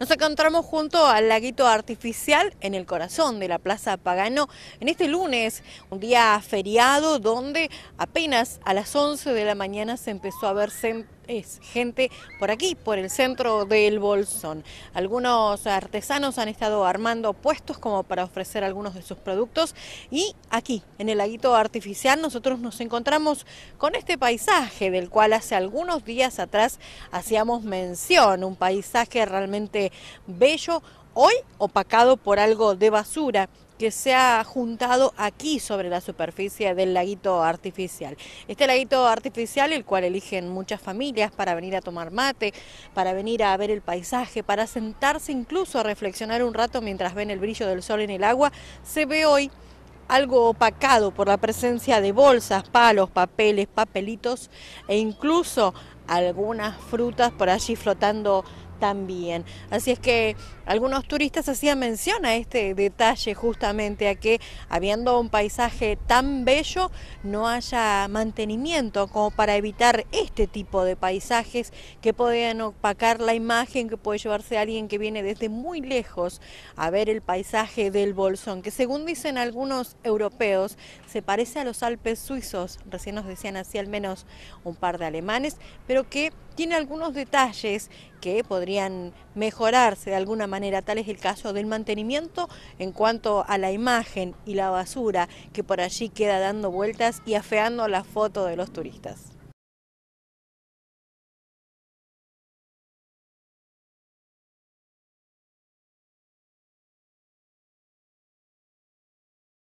Nos encontramos junto al laguito artificial en el corazón de la Plaza Pagano en este lunes, un día feriado donde apenas a las 11 de la mañana se empezó a ver es gente por aquí, por el centro del Bolsón. Algunos artesanos han estado armando puestos como para ofrecer algunos de sus productos y aquí, en el laguito artificial, nosotros nos encontramos con este paisaje del cual hace algunos días atrás hacíamos mención, un paisaje realmente bello, hoy opacado por algo de basura que se ha juntado aquí sobre la superficie del laguito artificial. Este laguito artificial, el cual eligen muchas familias para venir a tomar mate, para venir a ver el paisaje, para sentarse incluso a reflexionar un rato mientras ven el brillo del sol en el agua, se ve hoy algo opacado por la presencia de bolsas, palos, papeles, papelitos e incluso algunas frutas por allí flotando también. Así es que algunos turistas hacían mención a este detalle justamente a que habiendo un paisaje tan bello no haya mantenimiento como para evitar este tipo de paisajes que podían opacar la imagen que puede llevarse alguien que viene desde muy lejos a ver el paisaje del Bolsón, que según dicen algunos europeos se parece a los Alpes suizos, recién nos decían así al menos un par de alemanes, pero que tiene algunos detalles que podrían mejorarse de alguna manera, tal es el caso del mantenimiento en cuanto a la imagen y la basura que por allí queda dando vueltas y afeando la foto de los turistas.